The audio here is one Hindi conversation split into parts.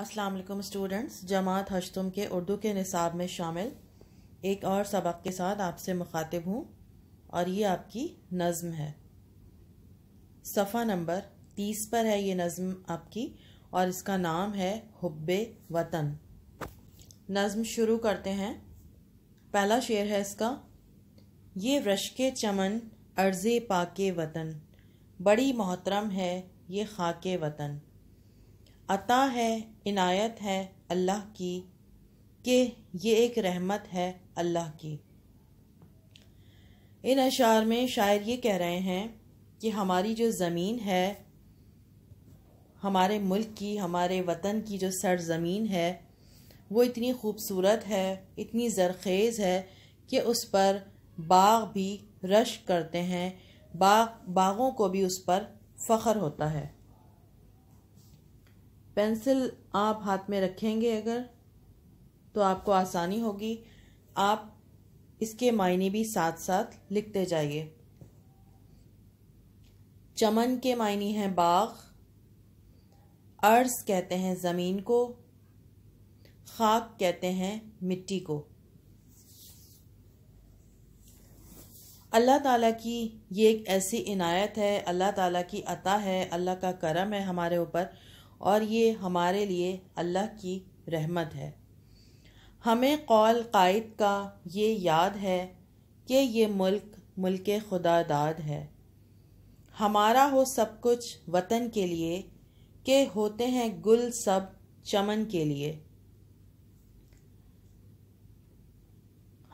अस्सलाम वालेकुम स्टूडेंट्स जमात हशतुम के उर्दू के निसाब में शामिल एक और सबक के साथ आपसे मुखातिब हूँ और ये आपकी नज़म है सफ़ा नंबर तीस पर है ये नज़म आपकी और इसका नाम है हुब्ब वतन नज़म शुरू करते हैं पहला शेर है इसका ये रश्क चमन अर्ज़ पाके वतन बड़ी मोहतरम है ये खाके वतन अता है इनायत है अल्लाह की कि ये एक रहमत है अल्लाह की इन अशार में शायर ये कह रहे हैं कि हमारी जो ज़मीन है हमारे मुल्क की हमारे वतन की जो सरजमीन है वो इतनी खूबसूरत है इतनी ज़रखेज़ है कि उस पर बाग भी रश करते हैं बाग बागों को भी उस पर फ़ख्र होता है पेंसिल आप हाथ में रखेंगे अगर तो आपको आसानी होगी आप इसके मायने भी साथ साथ लिखते जाइए चमन के मायने हैं बाग अर्स कहते हैं ज़मीन को खाक कहते हैं मिट्टी को अल्लाह ताला की ये एक ऐसी इनायत है अल्लाह ताला की अता है अल्लाह का करम है हमारे ऊपर और ये हमारे लिए अल्लाह की रहमत है हमें कौल कायद का ये याद है कि ये मुल्क मुल्क खुदा दाद है हमारा हो सब कुछ वतन के लिए के होते हैं गुल सब चमन के लिए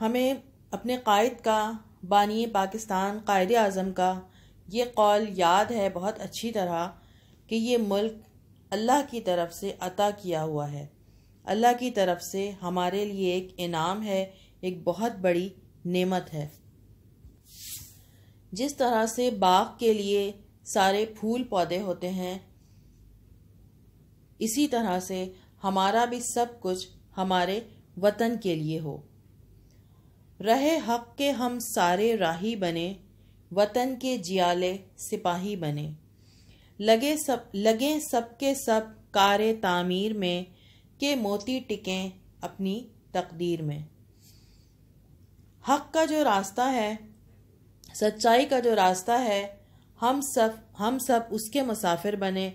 हमें अपने कायद का बानिय पाकिस्तान कायद अज़म का ये कौल याद है बहुत अच्छी तरह कि ये मुल्क अल्लाह की तरफ से अता किया हुआ है अल्लाह की तरफ से हमारे लिए एक इनाम है एक बहुत बड़ी नेमत है जिस तरह से बाग के लिए सारे फूल पौधे होते हैं इसी तरह से हमारा भी सब कुछ हमारे वतन के लिए हो रहे हक के हम सारे राही बने वतन के जियाले सिपाही बने लगे सब लगे सबके सब कारे तामीर में के मोती टिकें अपनी तकदीर में हक का जो रास्ता है सच्चाई का जो रास्ता है हम सब हम सब उसके मुसाफिर बने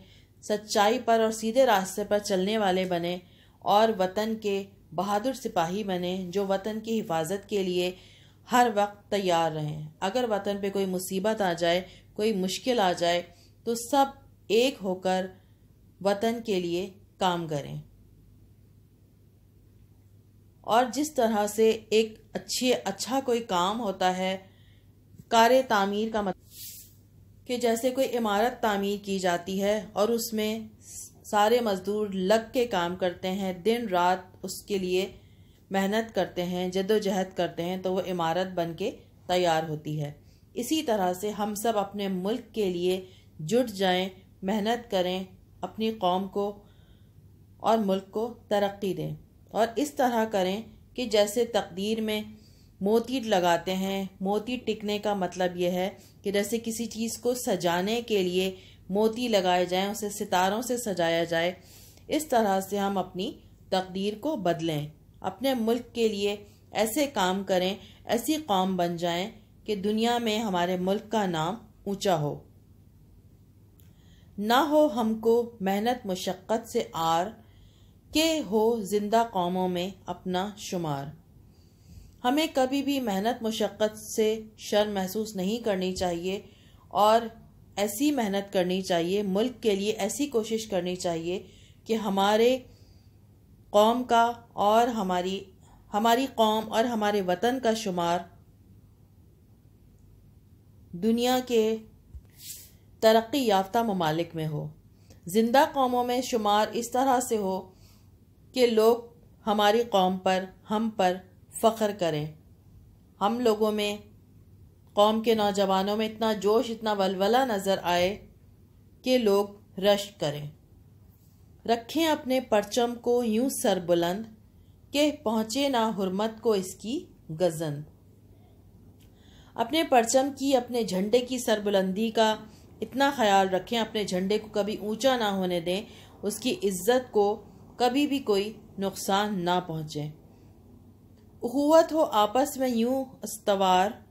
सच्चाई पर और सीधे रास्ते पर चलने वाले बने और वतन के बहादुर सिपाही बने जो वतन की हिफाजत के लिए हर वक्त तैयार रहें अगर वतन पे कोई मुसीबत आ जाए कोई मुश्किल आ जाए तो सब एक होकर वतन के लिए काम करें और जिस तरह से एक अच्छी अच्छा कोई काम होता है कार्य तामीर का मतलब कि जैसे कोई इमारत तामीर की जाती है और उसमें सारे मज़दूर लग के काम करते हैं दिन रात उसके लिए मेहनत करते हैं जदोजहद करते हैं तो वो इमारत बन के तैयार होती है इसी तरह से हम सब अपने मुल्क के लिए जुट जाएं, मेहनत करें अपनी कौम को और मुल्क को तरक्की दें और इस तरह करें कि जैसे तकदीर में मोती लगाते हैं मोती टिकने का मतलब यह है कि जैसे किसी चीज़ को सजाने के लिए मोती लगाए जाएं उसे सितारों से सजाया जाए इस तरह से हम अपनी तकदीर को बदलें अपने मुल्क के लिए ऐसे काम करें ऐसी कौम बन जाएं कि दुनिया में हमारे मुल्क का नाम ऊंचा हो ना हो हमको मेहनत मुशक्क़त से आर के हो जिंदा कौमों में अपना शुमार हमें कभी भी मेहनत मुशक्क़त से शर्म महसूस नहीं करनी चाहिए और ऐसी मेहनत करनी चाहिए मुल्क के लिए ऐसी कोशिश करनी चाहिए कि हमारे कौम का और हमारी हमारी कौम और हमारे वतन का शुमार दुनिया के तरक्की याफ्ता ममालिक में हो जिंदा कौमों में शुमार इस तरह से हो कि लोग हमारी कौम पर हम पर फ़ख्र करें हम लोगों में कौम के नौजवानों में इतना जोश इतना वलवला नज़र आए कि लोग रश करें रखें अपने परचम को यूं सरबुलंद के पहुँचे ना हुरमत को इसकी गजन अपने परचम की अपने झंडे की सरबुलंदी का इतना ख्याल रखें अपने झंडे को कभी ऊंचा ना होने दें उसकी इज्जत को कभी भी कोई नुकसान ना पहुंचे अखुवत हो आपस में यूं अस्तवार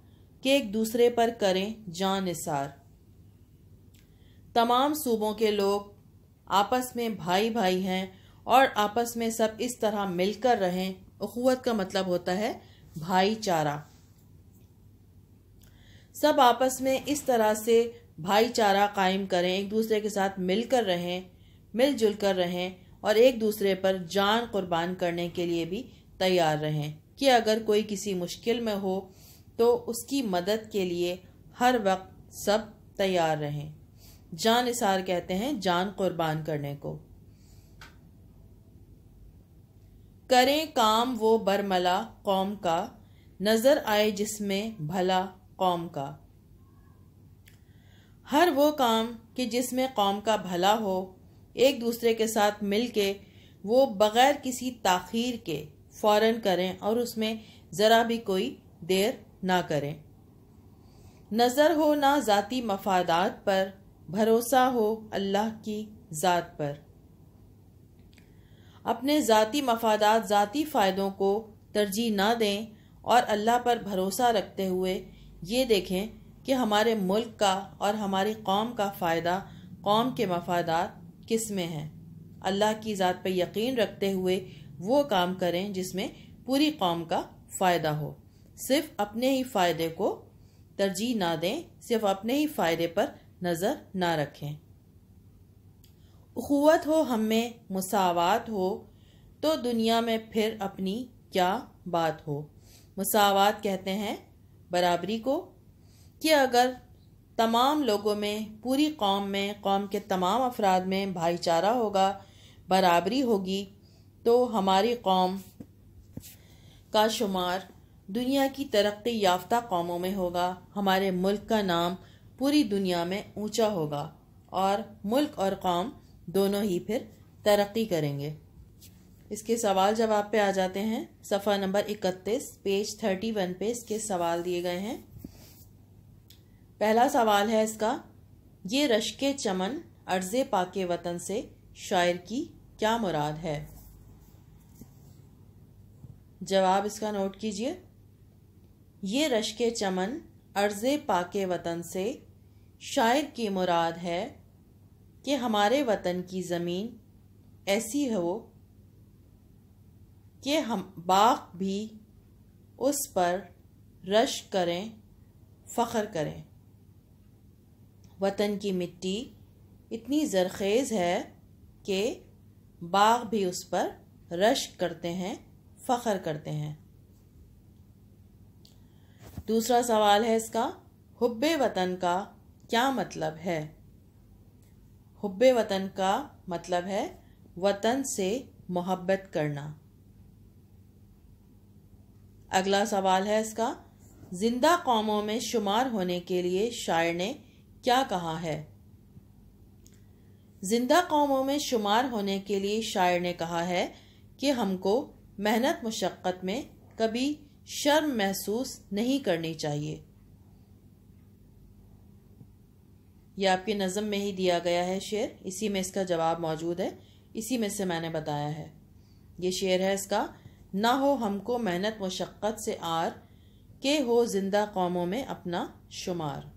के एक दूसरे पर करें जान निसार तमाम सूबों के लोग आपस में भाई भाई हैं और आपस में सब इस तरह मिलकर रहें अखुवत का मतलब होता है भाईचारा सब आपस में इस तरह से भाईचारा कायम करें एक दूसरे के साथ मिलकर रहें मिलजुल कर रहें और एक दूसरे पर जान कुर्बान करने के लिए भी तैयार रहें कि अगर कोई किसी मुश्किल में हो तो उसकी मदद के लिए हर वक्त सब तैयार रहें जान इसार कहते हैं जान कुर्बान करने को करें काम वो बरमला कौम का नज़र आए जिसमें भला कौम का हर वो काम कि जिसमें कौम का भला हो एक दूसरे के साथ मिल के वो बग़ैर किसी ताखीर के फ़ौर करें और उसमें ज़रा भी कोई देर ना करें नज़र हो ना ज़ाती मफादात पर भरोसा हो अल्लाह की ज़ात पर अपने ज़ाती मफादात ज़ाती फ़ायदों को तरजीह ना दें और अल्लाह पर भरोसा रखते हुए ये देखें कि हमारे मुल्क का और हमारी कौम का फ़ायदा कौम के मफादात किस में हैं अल्लाह की ज़ात पर यकीन रखते हुए वो काम करें जिसमें पूरी कौम का फ़ायदा हो सिर्फ अपने ही फ़ायदे को तरजीह ना दें सिर्फ अपने ही फ़ायदे पर नज़र ना रखें अखुवत हो हम में मसावत हो तो दुनिया में फिर अपनी क्या बात हो मसावत कहते हैं बराबरी को कि अगर तमाम लोगों में पूरी कौम में कौम के तमाम अफराद में भाईचारा होगा बराबरी होगी तो हमारी कौम का शुमार दुनिया की तरक्की याफ्ता कौमों में होगा हमारे मुल्क का नाम पूरी दुनिया में ऊंचा होगा और मुल्क और कौम दोनों ही फिर तरक्की करेंगे इसके सवाल जवाब पे आ जाते हैं सफ़ा नंबर इकतीस पेज थर्टी वन पे इसके सवाल दिए गए हैं पहला सवाल है इसका ये रश के चमन अर्ज़ पाके वतन से शायर की क्या मुराद है जवाब इसका नोट कीजिए ये रश के चमन अर्ज़ पाके वतन से शायर की मुराद है कि हमारे वतन की ज़मीन ऐसी हो कि हम बाग भी उस पर रश करें फ़ख्र करें वतन की मिट्टी इतनी ज़रखेज़ है कि बाग भी उस पर रश करते हैं फ़ख्र करते हैं दूसरा सवाल है इसका हुब्ब वतन का क्या मतलब है हुब्ब वतन का मतलब है वतन से मोहब्बत करना अगला सवाल है इसका ज़िंदा कौमों में शुमार होने के लिए शायर ने क्या कहा है जिंदा कौमों में शुमार होने के लिए शायर ने कहा है कि हमको मेहनत मशक्क़त में कभी शर्म महसूस नहीं करनी चाहिए यह आपकी नज़म में ही दिया गया है शेर इसी में इसका जवाब मौजूद है इसी में से मैंने बताया है ये शेर है इसका ना हो हमको मेहनत मशक्क़त से आर के हो जिंदा कौमों में अपना शुमार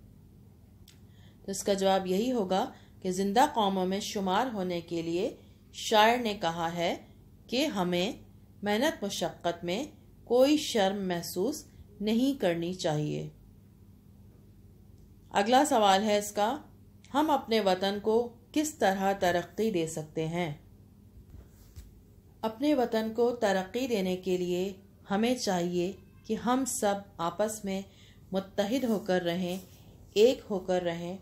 तो इसका जवाब यही होगा कि ज़िंदा कौमों में शुमार होने के लिए शायर ने कहा है कि हमें मेहनत मशक्क़त में कोई शर्म महसूस नहीं करनी चाहिए अगला सवाल है इसका हम अपने वतन को किस तरह तरक्की दे सकते हैं अपने वतन को तरक्की देने के लिए हमें चाहिए कि हम सब आपस में मुतहद होकर रहें एक होकर रहें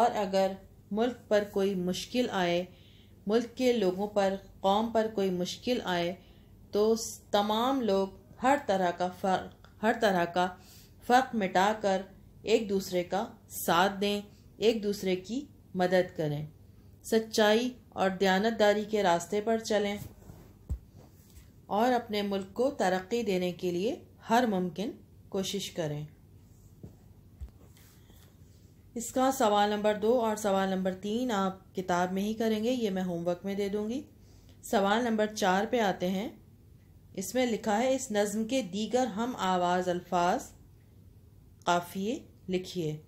और अगर मुल्क पर कोई मुश्किल आए मुल्क के लोगों पर कौम पर कोई मुश्किल आए तो तमाम लोग हर तरह का फ़र्क हर तरह का फ़र्क मिटा कर एक दूसरे का साथ दें एक दूसरे की मदद करें सच्चाई और दयानतदारी के रास्ते पर चलें और अपने मुल्क को तरक्की देने के लिए हर मुमकिन कोशिश करें इसका सवाल नंबर दो और सवाल नंबर तीन आप किताब में ही करेंगे ये मैं होमवर्क में दे दूँगी सवाल नंबर चार पे आते हैं इसमें लिखा है इस नज़म के दीगर हम आवाज़ अल्फाज काफ़िए लिखिए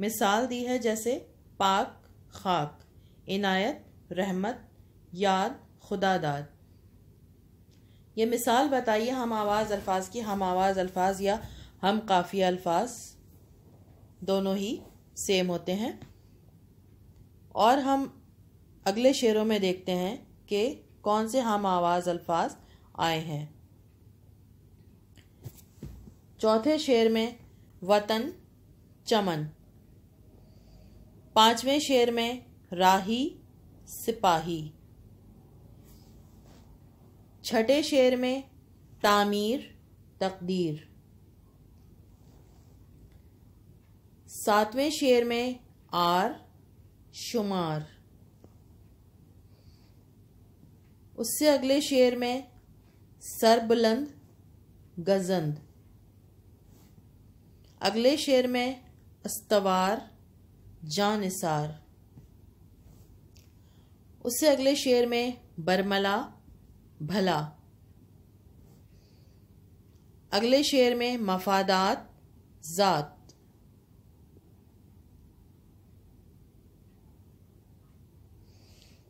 मिसाल दी है जैसे पाक खाक इनायत रहमत याद खुदादाद ये मिसाल बताइए हम आवाज़ अल्फाज की हम आवाज़ अल्फाज या हम काफ़िया अल्फाज दोनों ही सेम होते हैं और हम अगले शेरों में देखते हैं कि कौन से हम आवाज़ अल्फाज आए हैं चौथे शेर में वतन चमन पांचवें शेर में राही सिपाही छठे शेर में तामीर तकदीर सातवें शेर में आर शुमार उससे अगले शेर में सरबुलंद गजंद अगले शेर में अस्तवार जानिसार उससे अगले शेर में बरमला भला अगले शेर में मफादात ज़ात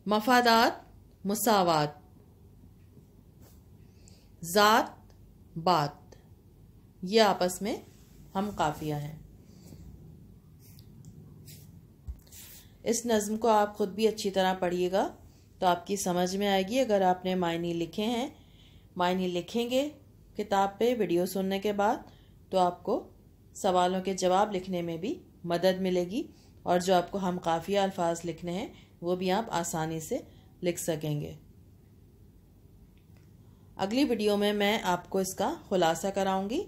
मफादात मसावत ज़ात बात ये आपस में हम काफिया हैं इस नज़म को आप ख़ुद भी अच्छी तरह पढ़िएगा तो आपकी समझ में आएगी अगर आपने मायने लिखे हैं मायने लिखेंगे किताब पे वीडियो सुनने के बाद तो आपको सवालों के जवाब लिखने में भी मदद मिलेगी और जो आपको हम काफ़िया अल्फाज लिखने हैं वो भी आप आसानी से लिख सकेंगे अगली वीडियो में मैं आपको इसका खुलासा कराऊंगी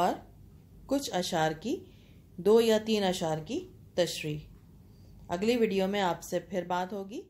और कुछ अशार की दो या तीन अशार की तशरी अगली वीडियो में आपसे फिर बात होगी